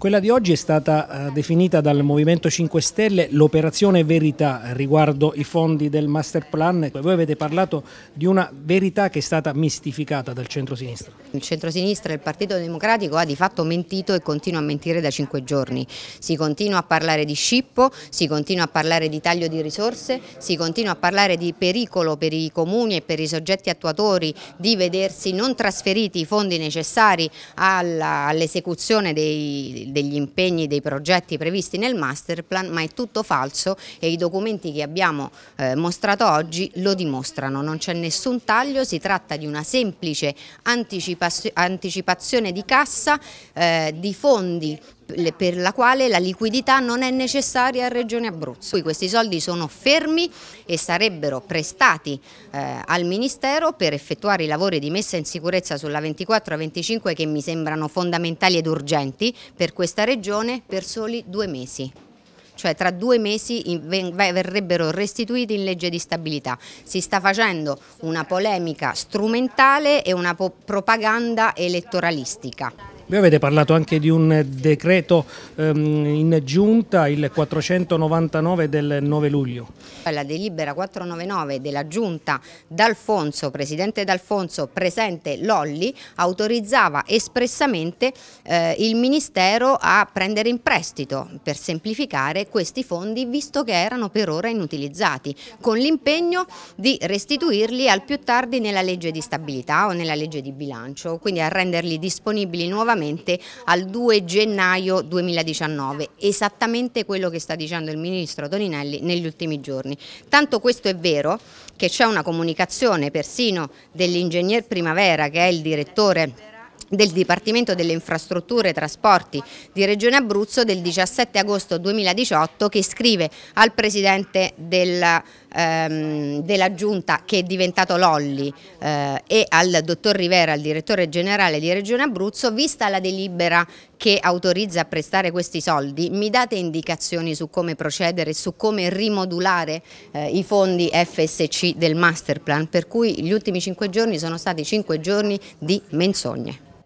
Quella di oggi è stata eh, definita dal Movimento 5 Stelle l'operazione verità riguardo i fondi del master plan. Voi avete parlato di una verità che è stata mistificata dal centro-sinistra. Il centro-sinistra e il Partito Democratico ha di fatto mentito e continua a mentire da cinque giorni. Si continua a parlare di scippo, si continua a parlare di taglio di risorse, si continua a parlare di pericolo per i comuni e per i soggetti attuatori di vedersi non trasferiti i fondi necessari all'esecuzione dei degli impegni, dei progetti previsti nel master plan, ma è tutto falso e i documenti che abbiamo eh, mostrato oggi lo dimostrano. Non c'è nessun taglio, si tratta di una semplice anticipazione di cassa eh, di fondi per la quale la liquidità non è necessaria a Regione Abruzzo. questi soldi sono fermi e sarebbero prestati eh, al Ministero per effettuare i lavori di messa in sicurezza sulla 24-25 che mi sembrano fondamentali ed urgenti per questa Regione per soli due mesi cioè tra due mesi verrebbero restituiti in legge di stabilità. Si sta facendo una polemica strumentale e una propaganda elettoralistica. Voi avete parlato anche di un decreto ehm, in giunta, il 499 del 9 luglio. La delibera 499 della giunta D'Alfonso, presidente D'Alfonso, presente Lolli, autorizzava espressamente eh, il Ministero a prendere in prestito per semplificare questi fondi visto che erano per ora inutilizzati, con l'impegno di restituirli al più tardi nella legge di stabilità o nella legge di bilancio, quindi a renderli disponibili nuovamente relativamente al 2 gennaio 2019, esattamente quello che sta dicendo il Ministro Toninelli negli ultimi giorni. Tanto questo è vero che c'è una comunicazione persino dell'ingegner Primavera che è il direttore del Dipartimento delle Infrastrutture e Trasporti di Regione Abruzzo del 17 agosto 2018 che scrive al Presidente della ehm, della giunta che è diventato Lolli eh, e al dottor Rivera, il direttore generale di Regione Abruzzo, vista la delibera che autorizza a prestare questi soldi, mi date indicazioni su come procedere, su come rimodulare eh, i fondi FSC del Masterplan, per cui gli ultimi cinque giorni sono stati cinque giorni di menzogne.